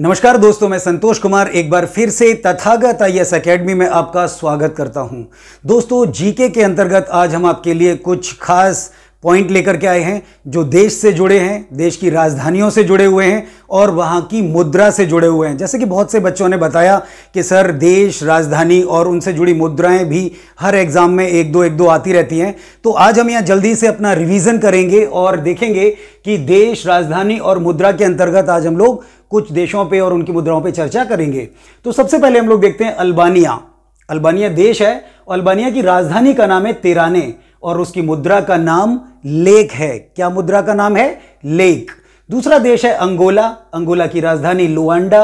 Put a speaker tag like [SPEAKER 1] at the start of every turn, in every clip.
[SPEAKER 1] नमस्कार दोस्तों मैं संतोष कुमार एक बार फिर से तथागत आई एस अकेडमी में आपका स्वागत करता हूं दोस्तों जीके के अंतर्गत आज हम आपके लिए कुछ खास पॉइंट लेकर के आए हैं जो देश से जुड़े हैं देश की राजधानियों से जुड़े हुए हैं और वहाँ की मुद्रा से जुड़े हुए हैं जैसे कि बहुत से बच्चों ने बताया कि सर देश राजधानी और उनसे जुड़ी मुद्राएं भी हर एग्ज़ाम में एक दो एक दो आती रहती हैं तो आज हम यहाँ जल्दी से अपना रिविज़न करेंगे और देखेंगे कि देश राजधानी और मुद्रा के अंतर्गत आज हम लोग कुछ देशों पर और उनकी मुद्राओं पर चर्चा करेंगे तो सबसे पहले हम लोग देखते हैं अल्बानिया अल्बानिया देश है अल्बानिया की राजधानी का नाम है तेराने और उसकी मुद्रा का नाम लेक है क्या मुद्रा का नाम है लेक दूसरा देश है अंगोला अंगोला की राजधानी लुआंडा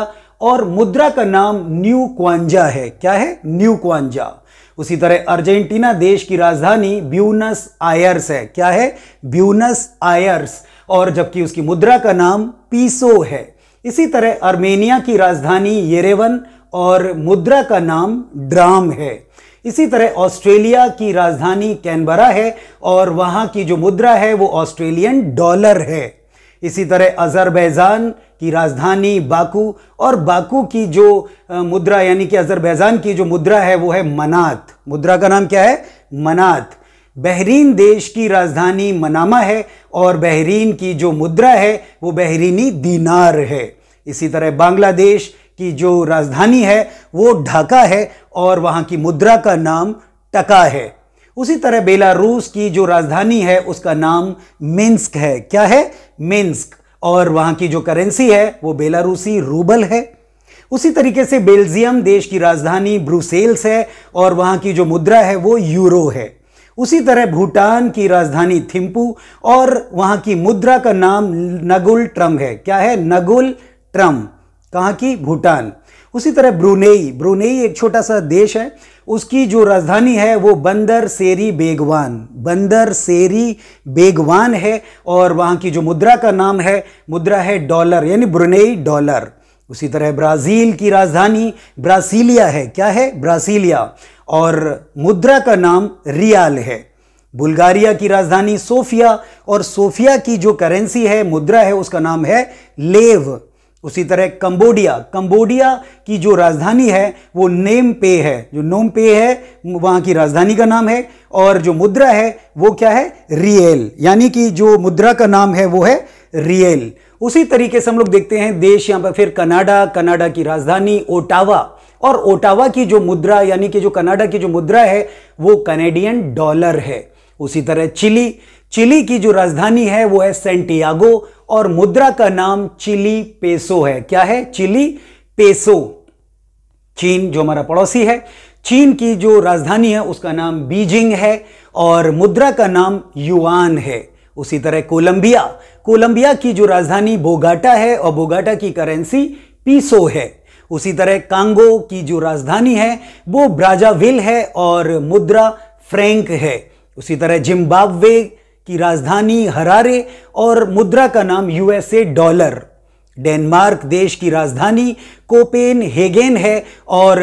[SPEAKER 1] और मुद्रा का नाम न्यू क्वांजा है क्या है न्यू क्वांजा उसी तरह अर्जेंटीना देश की राजधानी ब्यूनस आयर्स है क्या है ब्यूनस आयर्स और जबकि उसकी मुद्रा का नाम पीसो है इसी तरह अर्मेनिया की राजधानी येरेवन और मुद्रा का नाम ड्राम है इसी तरह ऑस्ट्रेलिया की राजधानी कैनबरा है और वहाँ की जो मुद्रा है वो ऑस्ट्रेलियन डॉलर है इसी तरह अजरबैजान की राजधानी बाकू और बाकू की जो मुद्रा यानी कि अजरबैजान की जो मुद्रा है वो है मनात मुद्रा का नाम क्या है मनात बहरीन देश की राजधानी मनामा है और बहरीन की जो मुद्रा है वो बहरीनी दीनार है इसी तरह बांग्लादेश कि जो राजधानी है वो ढाका है और वहाँ की मुद्रा का नाम टका है उसी तरह बेलारूस की जो राजधानी है उसका नाम मिन्स्क है क्या है मिन्स्क और वहाँ की जो करेंसी है वो बेलारूसी रूबल है उसी तरीके से बेल्जियम देश की राजधानी ब्रुसेल्स है और वहाँ की जो मुद्रा है वो यूरो है उसी तरह भूटान की राजधानी थिम्पू और वहाँ की मुद्रा का नाम नगुल ट्रम है क्या है नगुल ट्रम कहाँ की भूटान उसी तरह ब्रुनेई ब्रुनेई एक छोटा सा देश है उसकी जो राजधानी है वो बंदर सेरी बेगवान बंदर सेरी बेगवान है और वहाँ की जो मुद्रा का नाम है मुद्रा है डॉलर यानी ब्रुनेई डॉलर उसी तरह ब्राज़ील की राजधानी ब्रासीलिया है क्या है ब्रासीलिया और मुद्रा का नाम रियाल है बुल्गारिया की राजधानी सोफिया और सोफिया की जो करेंसी है मुद्रा है उसका नाम है लेव उसी तरह कंबोडिया कंबोडिया की जो राजधानी है वो नेम पे है जो नोम पे है वहां की राजधानी का नाम है और जो मुद्रा है वो क्या है रियल यानी कि जो मुद्रा का नाम है वो है रियल उसी तरीके से हम लोग देखते हैं देश यहां पर फिर कनाडा कनाडा की राजधानी ओटावा और ओटावा की जो मुद्रा यानी कि जो कनाडा की जो मुद्रा है वो कनेडियन डॉलर है उसी तरह चिली चिली की जो राजधानी है वो है सेंटियागो और मुद्रा का नाम चिली पेसो है क्या है चिली पेसो चीन जो हमारा पड़ोसी है चीन की जो राजधानी है उसका नाम बीजिंग है और मुद्रा का नाम युआन है उसी तरह कोलंबिया कोलंबिया की जो राजधानी बोगाटा है और बोगाटा की करेंसी पीसो है उसी तरह कांगो की जो राजधानी है वो ब्राजाविल है और मुद्रा फ्रैंक है उसी तरह जिम्बाब्वे की राजधानी हरारे और मुद्रा का नाम यूएसए डॉलर डेनमार्क देश की राजधानी कोपेन हेगेन है और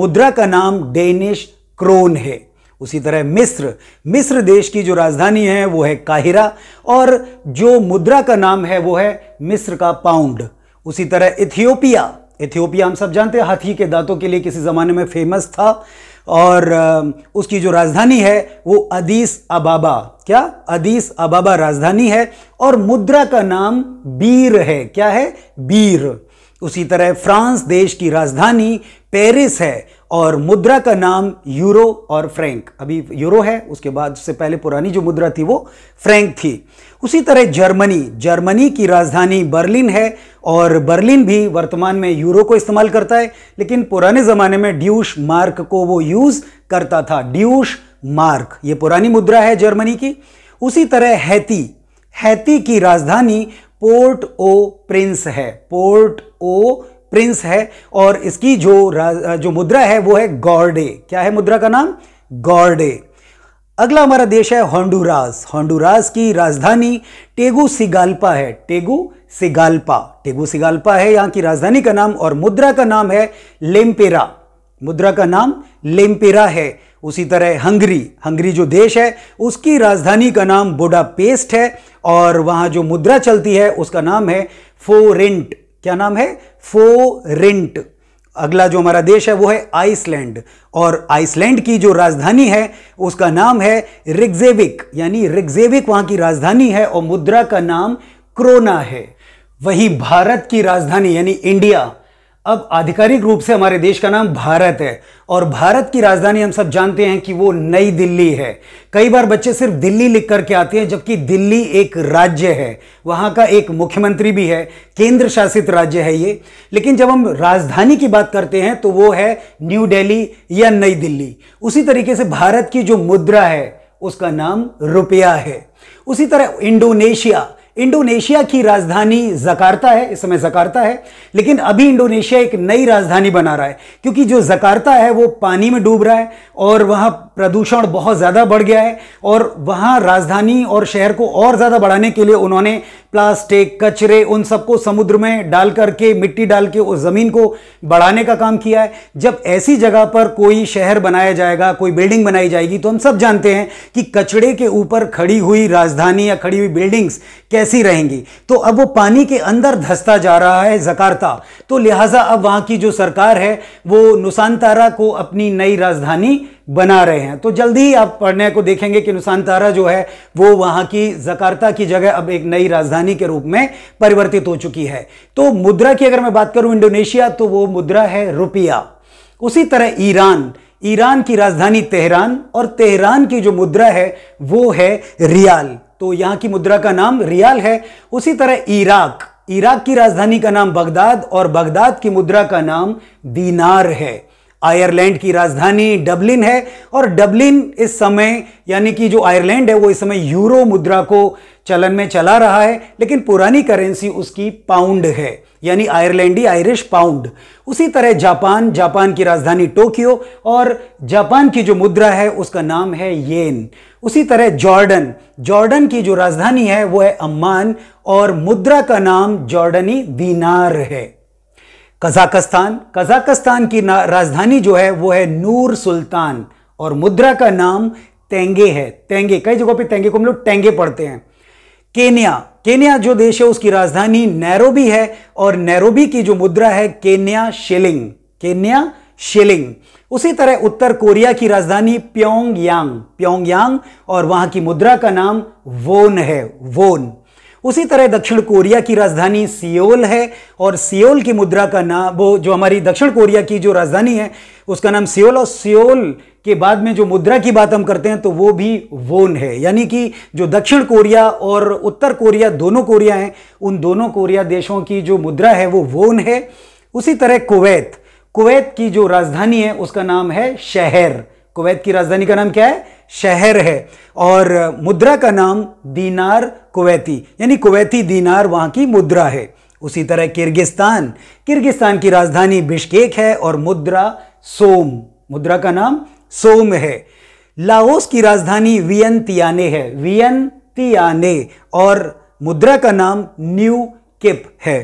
[SPEAKER 1] मुद्रा का नाम डेनिश क्रोन है उसी तरह मिस्र मिस्र देश की जो राजधानी है वो है काहिरा और जो मुद्रा का नाम है वो है मिस्र का पाउंड उसी तरह इथियोपिया इथियोपिया हम सब जानते हैं हाथी के दांतों के लिए किसी ज़माने में फेमस था और उसकी जो राजधानी है वो अदीस अबाबा क्या अदीस अबाबा राजधानी है और मुद्रा का नाम बीर है क्या है बीर उसी तरह फ्रांस देश की राजधानी पेरिस है और मुद्रा का नाम यूरो और फ्रैंक अभी यूरो है उसके बाद उससे पहले पुरानी जो मुद्रा थी वो फ्रैंक थी उसी तरह जर्मनी जर्मनी की राजधानी बर्लिन है और बर्लिन भी वर्तमान में यूरो को इस्तेमाल करता है लेकिन पुराने ज़माने में ड्यूश मार्क को वो यूज़ करता था ड्यूश मार्क ये पुरानी मुद्रा है जर्मनी की उसी तरह हैती हैती की राजधानी पोर्ट ओ प्रिंस है पोर्ट ओ प्रिंस है और इसकी जो जो मुद्रा है वो है गॉर्डे क्या है मुद्रा का नाम गॉर्डे अगला हमारा देश है हॉन्डुरास हॉन्डुरास की राजधानी टेगू सिगाल्पा है टेगू सिगाल्पा टेगू सिगाल्पा है यहाँ की राजधानी का नाम और मुद्रा का नाम है लेम्पेरा मुद्रा का नाम लेम्पेरा है उसी तरह हंगरी हंगरी जो देश है उसकी राजधानी का नाम बोडापेस्ट है और वहाँ जो मुद्रा चलती है उसका नाम है फोरेंट क्या नाम है फोरेंट अगला जो हमारा देश है वो है आइसलैंड और आइसलैंड की जो राजधानी है उसका नाम है रिग्जेविक यानी रिग्जेविक वहां की राजधानी है और मुद्रा का नाम क्रोना है वही भारत की राजधानी यानी इंडिया अब आधिकारिक रूप से हमारे देश का नाम भारत है और भारत की राजधानी हम सब जानते हैं कि वो नई दिल्ली है कई बार बच्चे सिर्फ दिल्ली लिख करके आते हैं जबकि दिल्ली एक राज्य है वहाँ का एक मुख्यमंत्री भी है केंद्र शासित राज्य है ये लेकिन जब हम राजधानी की बात करते हैं तो वो है न्यू डेली या नई दिल्ली उसी तरीके से भारत की जो मुद्रा है उसका नाम रुपया है उसी तरह इंडोनेशिया इंडोनेशिया की राजधानी जकार्ता है इस समय जकार्ता है लेकिन अभी इंडोनेशिया एक नई राजधानी बना रहा है क्योंकि जो जकार्ता है वो पानी में डूब रहा है और वहाँ प्रदूषण बहुत ज़्यादा बढ़ गया है और वहाँ राजधानी और शहर को और ज़्यादा बढ़ाने के लिए उन्होंने प्लास्टिक कचरे उन सबको समुद्र में डाल करके मिट्टी डाल के उस ज़मीन को बढ़ाने का काम किया है जब ऐसी जगह पर कोई शहर बनाया जाएगा कोई बिल्डिंग बनाई जाएगी तो हम सब जानते हैं कि कचड़े के ऊपर खड़ी हुई राजधानी या खड़ी हुई बिल्डिंग्स कैसे वैसी रहेंगी तो अब वो पानी के अंदर धसता जा रहा है जकार्ता तो लिहाजा अब वहां की जो सरकार है वो नुसानतारा को अपनी नई राजधानी बना रहे हैं तो जल्दी ही आप पढ़ने को देखेंगे कि नुसानतारा जो है वो वहां की जकार्ता की जगह अब एक नई राजधानी के रूप में परिवर्तित हो चुकी है तो मुद्रा की अगर मैं बात करूं इंडोनेशिया तो वो मुद्रा है रुपया उसी तरह ईरान ईरान की राजधानी तेहरान और तेहरान की जो मुद्रा है वो है रियाल तो यहाँ की मुद्रा का नाम रियाल है उसी तरह इराक इराक की राजधानी का नाम बगदाद और बगदाद की मुद्रा का नाम दीनार है आयरलैंड की राजधानी डबलिन है और डबलिन इस समय यानी कि जो आयरलैंड है वो इस समय यूरो मुद्रा को चलन में चला रहा है लेकिन पुरानी करेंसी उसकी पाउंड है यानी आयरलैंडी आयरिश पाउंड उसी तरह जापान जापान की राजधानी टोक्यो और जापान की जो मुद्रा है उसका नाम है येन उसी तरह जॉर्डन जॉर्डन की जो राजधानी है वो है अम्मान और मुद्रा का नाम जॉर्डनी दीनार है कजाकस्तान कजाकस्तान की राजधानी जो है वो है नूर सुल्तान और मुद्रा का नाम तेंगे है तेंगे कई जगहों पे तेंगे को हम लोग टेंगे पढ़ते हैं केन्या केन्या जो देश है उसकी राजधानी नैरोबी है और नैरोबी की जो मुद्रा है केन्या शिलिंग केन्या शिलिंग उसी तरह उत्तर कोरिया की राजधानी प्योंगयांग प्योंगयांग और वहां की मुद्रा का नाम वोन है वोन उसी तरह दक्षिण कोरिया की राजधानी सियोल है और सियोल की मुद्रा का नाम वो जो हमारी दक्षिण कोरिया की जो राजधानी है उसका नाम सियोल और सियोल के बाद में जो मुद्रा की बात हम करते हैं तो वो भी वोन है यानी कि जो दक्षिण कोरिया और उत्तर कोरिया दोनों कोरिया हैं उन दोनों कोरिया देशों की जो मुद्रा है वो वोन है उसी तरह कुवैत कुवैत की जो राजधानी है उसका नाम है शहर कुवैत की राजधानी का नाम क्या है शहर है और मुद्रा का नाम दीनार कुवैती यानी कुवैती दीनार वहाँ की मुद्रा है उसी तरह किर्गिस्तान किर्गिस्तान की राजधानी बिश्केक है और मुद्रा सोम मुद्रा का नाम सोम है लाओस की राजधानी वियंतियाने है वियंतियाने और मुद्रा का नाम न्यू किप है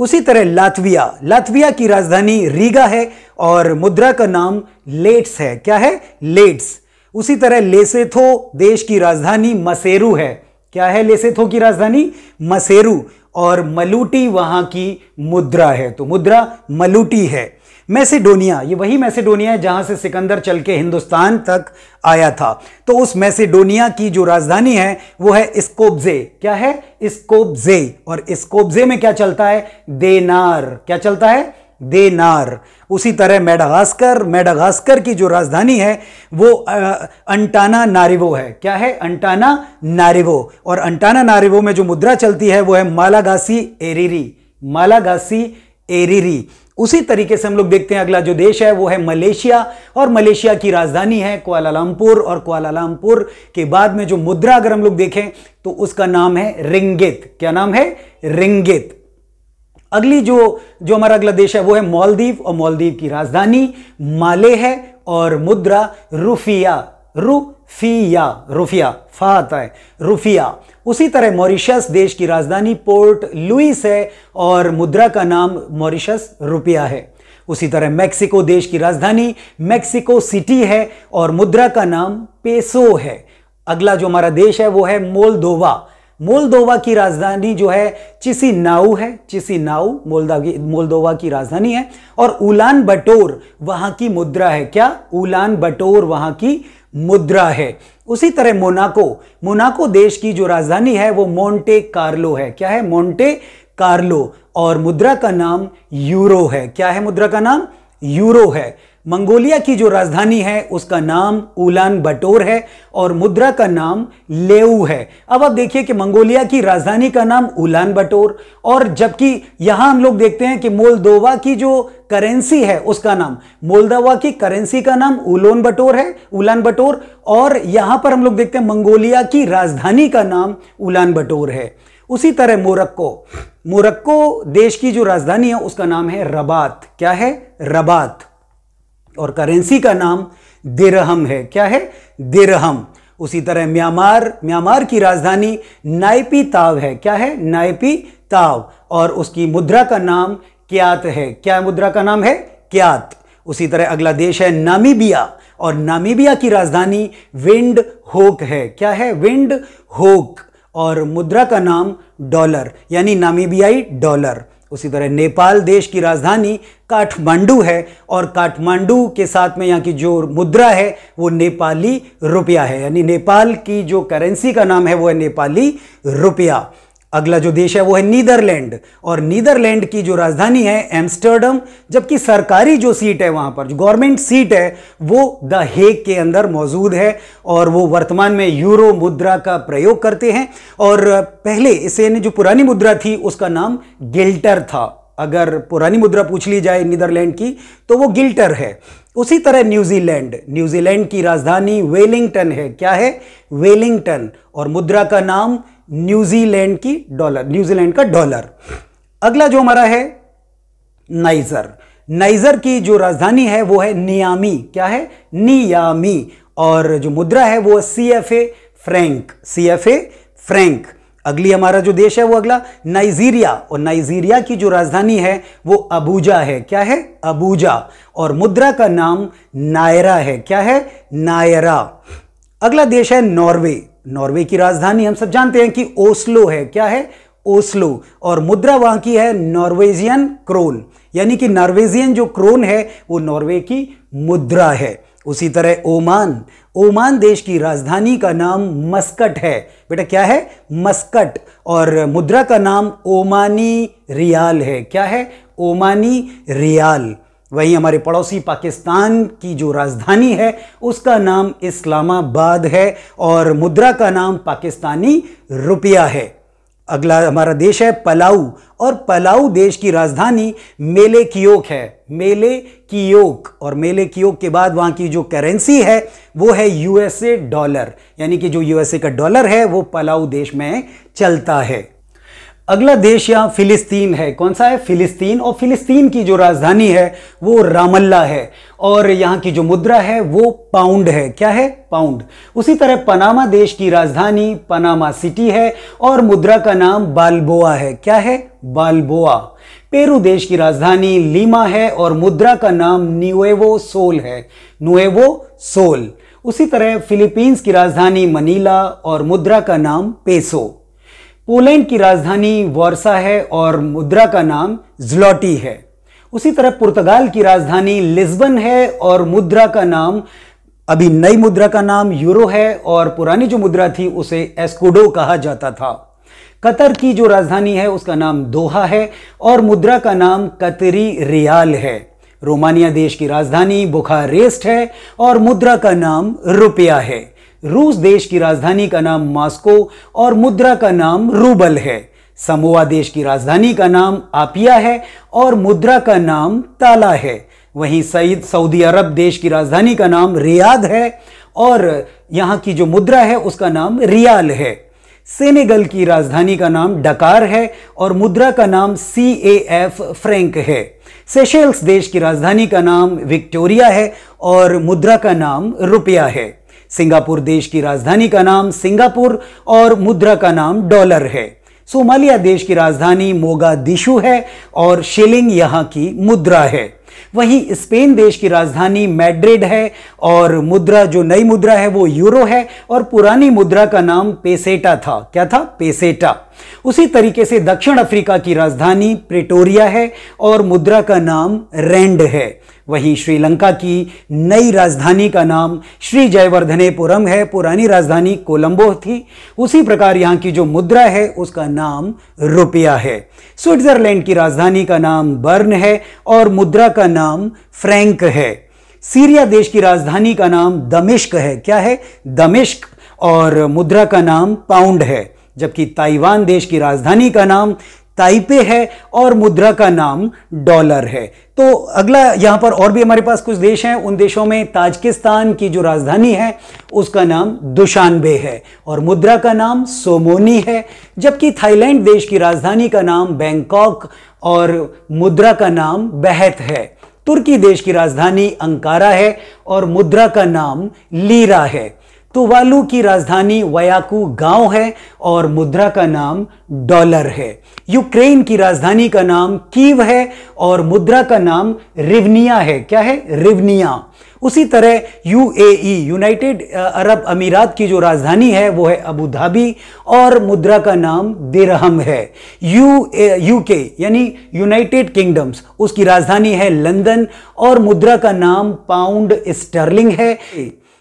[SPEAKER 1] उसी तरह लातविया लातविया की राजधानी रीगा है और मुद्रा का नाम लेट्स है क्या है लेट्स उसी तरह लेसेथो देश की राजधानी मसेरू है क्या है लेसेथो की राजधानी मसेरू और मलूटी वहां की मुद्रा है तो मुद्रा मलूटी है मैसेडोनिया ये वही मैसेडोनिया है जहां से सिकंदर चल के हिंदुस्तान तक आया था तो उस मैसेडोनिया की जो राजधानी है वो है स्कोबजे क्या है स्कोबजे और स्कोबजे में क्या चलता है देनार क्या चलता है देनार उसी तरह मेडागास्कर मेडागास्कर की जो राजधानी है वो अंटाना नारिवो है क्या है अंटाना नारिवो और अंटाना नारिवो में जो मुद्रा चलती है वो है मालागासी एरीरी मालागासी एरीरी उसी तरीके से हम लोग देखते हैं अगला जो देश है वो है मलेशिया और मलेशिया की राजधानी है क्वालालमपुर और क्वालालमपुर के बाद में जो मुद्रा अगर हम लोग देखें तो उसका नाम है रिंगित क्या नाम है रिंगित अगली जो जो हमारा अगला देश है वो है मालदीव और मालदीव की राजधानी माले है और मुद्रा रुफिया रुफिया रुफिया फा आता है रुफिया उसी तरह मॉरिशस देश की राजधानी पोर्ट लुइस है और मुद्रा का नाम मॉरिशस रुपया है उसी तरह मैक्सिको देश की राजधानी मैक्सिको सिटी है और मुद्रा का नाम पेसो है अगला जो हमारा देश है वो है मोलदोवा मोलदोवा की राजधानी जो है चिसी नाउ है चिसी नाउ मोलदोवा की राजधानी है और उलान बटोर वहां की मुद्रा है क्या उलान बटोर वहां की मुद्रा है उसी तरह मोनाको मोनाको देश की जो राजधानी है वो मोंटे कार्लो है क्या है मोंटे कार्लो और मुद्रा का नाम यूरो है क्या है मुद्रा का नाम यूरो है मंगोलिया की जो राजधानी है उसका नाम उलान बटोर है और मुद्रा का नाम लेऊ है अब आप देखिए कि मंगोलिया की राजधानी का नाम उलान बटोर और जबकि यहां हम लोग देखते हैं कि मोलदोवा की जो करेंसी है उसका नाम मोलदोवा की करेंसी का नाम उलोन बटोर है उलान बटोर और यहां पर हम लोग देखते हैं मंगोलिया की राजधानी का नाम उलान बटोर है उसी तरह मोरक्को मोरक्को देश की जो राजधानी है उसका नाम है रबात क्या है रबात और करेंसी का नाम दिरहम है क्या है दिरहम उसी तरह म्यांमार म्यांमार की राजधानी नाइपी ताव है क्या है नाइपी ताव और उसकी मुद्रा का नाम क्यात है क्या मुद्रा का नाम है क्यात उसी तरह अगला देश है नामीबिया और नामीबिया की राजधानी विंड होक है क्या है विंड होक और मुद्रा का नाम डॉलर यानी नामीबियाई डॉलर उसी तरह नेपाल देश की राजधानी काठमांडू है और काठमांडू के साथ में यहाँ की जो मुद्रा है वो नेपाली रुपया है यानी नेपाल की जो करेंसी का नाम है वो है नेपाली रुपया अगला जो देश है वो है नीदरलैंड और नीदरलैंड की जो राजधानी है एम्स्टर्डम जबकि सरकारी जो सीट है वहां पर जो गवर्नमेंट सीट है वो द हेग के अंदर मौजूद है और वो वर्तमान में यूरो मुद्रा का प्रयोग करते हैं और पहले इसे जो पुरानी मुद्रा थी उसका नाम गिल्टर था अगर पुरानी मुद्रा पूछ ली जाए नीदरलैंड की तो वो गिल्टर है उसी तरह न्यूजीलैंड न्यूजीलैंड की राजधानी वेलिंगटन है क्या है वेलिंगटन और मुद्रा का नाम न्यूजीलैंड की डॉलर न्यूजीलैंड का डॉलर अगला जो हमारा है नाइजर नाइजर की जो राजधानी है वो है नियामी क्या है नियामी और जो मुद्रा है वो C F A franc C F A franc अगली हमारा जो देश है वो अगला नाइजीरिया और नाइजीरिया की जो राजधानी है वो अबूजा है क्या है अबूजा और मुद्रा का नाम नायरा है क्या है नायरा अगला देश है नॉर्वे नॉर्वे की राजधानी हम सब जानते हैं कि ओस्लो है क्या है ओस्लो और मुद्रा वहां की है नॉर्वेजियन क्रोन यानी कि नॉर्वेजियन जो क्रोन है वो नॉर्वे की मुद्रा है उसी तरह ओमान ओमान देश की राजधानी का नाम मस्कट है बेटा क्या है मस्कट और मुद्रा का नाम ओमानी रियाल है क्या है ओमानी रियाल वहीं हमारे पड़ोसी पाकिस्तान की जो राजधानी है उसका नाम इस्लामाबाद है और मुद्रा का नाम पाकिस्तानी रुपया है अगला हमारा देश है पलाऊ और पलाऊ देश की राजधानी मेले कियोक है मेले कियोक और मेले कियोक के बाद वहाँ की जो करेंसी है वो है यूएसए डॉलर यानी कि जो यूएसए का डॉलर है वो पलाऊ देश में चलता है अगला देश यहाँ फिलिस्तीन है कौन सा है फिलिस्तीन और फिलिस्तीन की जो राजधानी है वो रामल्ला है और यहाँ की जो मुद्रा है वो पाउंड है क्या है पाउंड उसी तरह पनामा देश की राजधानी पनामा सिटी है और मुद्रा का नाम बालबोआ है क्या है बालबोआ पेरू देश की राजधानी लीमा है और मुद्रा का नाम न्यूएवो सोल है न्यूएवो सोल उसी तरह फिलीपींस की राजधानी मनीला और मुद्रा का नाम पेसो पोलैंड की राजधानी वार्सा है और मुद्रा का नाम ज्लॉटी है उसी तरह पुर्तगाल की राजधानी लिस्बन है और मुद्रा का नाम अभी नई मुद्रा का नाम यूरो है और पुरानी जो मुद्रा थी उसे एस्कुडो कहा जाता था कतर की जो राजधानी है उसका नाम दोहा है और मुद्रा का नाम कतरी रियाल है रोमानिया देश की राजधानी बुखारेस्ट है और मुद्रा का नाम रुपया है रूस देश की राजधानी का नाम मॉस्को और मुद्रा का नाम रूबल है समोआ देश की राजधानी का नाम आपिया है और मुद्रा का नाम ताला है वहीं सईद सऊदी अरब देश की राजधानी का नाम रियाद है और यहाँ की जो मुद्रा है उसका नाम रियाल है सेनेगल की राजधानी का नाम डकार है और मुद्रा का नाम सी ए एफ फ्रेंक है सेशेल्स देश की राजधानी का नाम विक्टोरिया है और मुद्रा का नाम रुपया है सिंगापुर देश की राजधानी का नाम सिंगापुर और मुद्रा का नाम डॉलर है सोमालिया देश की राजधानी मोगा दिशु है और शिलिंग यहाँ की मुद्रा है वहीं स्पेन देश की राजधानी मैड्रिड है और मुद्रा जो नई मुद्रा है वो यूरो है और पुरानी मुद्रा का नाम पेसेटा था क्या था पेसेटा उसी तरीके से दक्षिण अफ्रीका की राजधानी प्रेटोरिया है और मुद्रा का नाम रेंड है वहीं श्रीलंका की नई राजधानी का नाम श्री जयवर्धनेपुरम है पुरानी राजधानी कोलंबो थी उसी प्रकार यहाँ की जो मुद्रा है उसका नाम रुपया है स्विट्जरलैंड की राजधानी का नाम बर्न है और मुद्रा का नाम फ्रैंक है सीरिया देश की राजधानी का नाम दमिश्क है क्या है दमिश्क और मुद्रा का नाम पाउंड है जबकि ताइवान देश की राजधानी का नाम ताइपे है और मुद्रा का नाम डॉलर है तो अगला यहाँ पर और भी हमारे पास कुछ देश हैं उन देशों में ताजकिस्तान की जो राजधानी है उसका नाम दुशानबे है और मुद्रा का नाम सोमोनी है जबकि थाईलैंड देश की राजधानी का नाम बैंकॉक और मुद्रा का नाम बहत है तुर्की देश की राजधानी अंकारा है और मुद्रा का नाम लीरा है तुवालू की राजधानी वयाकू गांव है और मुद्रा का नाम डॉलर है यूक्रेन की राजधानी का नाम कीव है और मुद्रा का नाम रिवनिया है क्या है रिवनिया उसी तरह यूएई यूनाइटेड अरब अमीरात की जो राजधानी है वो है अबू धाबी और मुद्रा का नाम दिरहम है यू यूके यानी यूनाइटेड किंगडम्स उसकी राजधानी है लंदन और मुद्रा का नाम पाउंड स्टर्लिंग है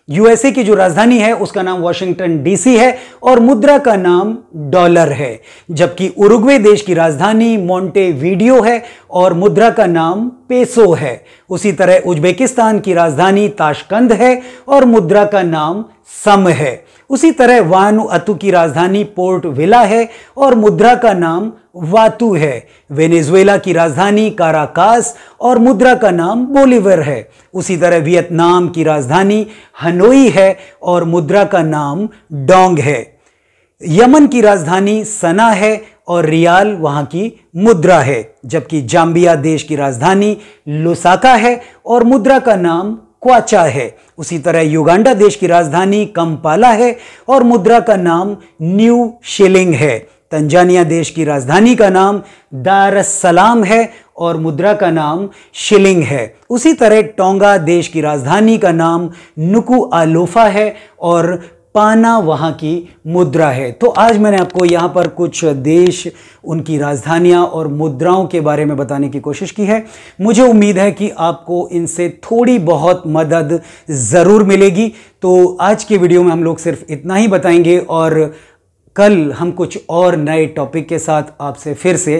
[SPEAKER 1] यूएसए की जो राजधानी है उसका नाम वॉशिंगटन डीसी है और मुद्रा का नाम डॉलर है जबकि उरुग्वे देश की राजधानी मोंटे वीडियो है और मुद्रा का नाम पेसो है उसी तरह उज्बेकिस्तान की राजधानी ताशकंद है और मुद्रा का नाम सम है उसी तरह अतु की राजधानी पोर्ट विला है और मुद्रा का नाम वातु है वेनेजुएला की राजधानी काराकास और मुद्रा का नाम बोलीवर है उसी तरह वियतनाम की राजधानी हनोई है और मुद्रा का नाम डोंग है यमन की राजधानी सना है और रियाल वहाँ की मुद्रा है जबकि जाम्बिया देश की राजधानी लुसाका है और मुद्रा का नाम क्वाचा है उसी तरह युगांडा देश की राजधानी कंपाला है और मुद्रा का नाम न्यू शिलिंग है तंजानिया देश की राजधानी का नाम दार सलाम है और मुद्रा का नाम शिलिंग है उसी तरह टोंगा देश की राजधानी का नाम नुकु आलोफा है और पाना वहाँ की मुद्रा है तो आज मैंने आपको यहाँ पर कुछ देश उनकी राजधानियाँ और मुद्राओं के बारे में बताने की कोशिश की है मुझे उम्मीद है कि आपको इनसे थोड़ी बहुत मदद ज़रूर मिलेगी तो आज के वीडियो में हम लोग सिर्फ इतना ही बताएंगे और कल हम कुछ और नए टॉपिक के साथ आपसे फिर से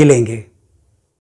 [SPEAKER 1] मिलेंगे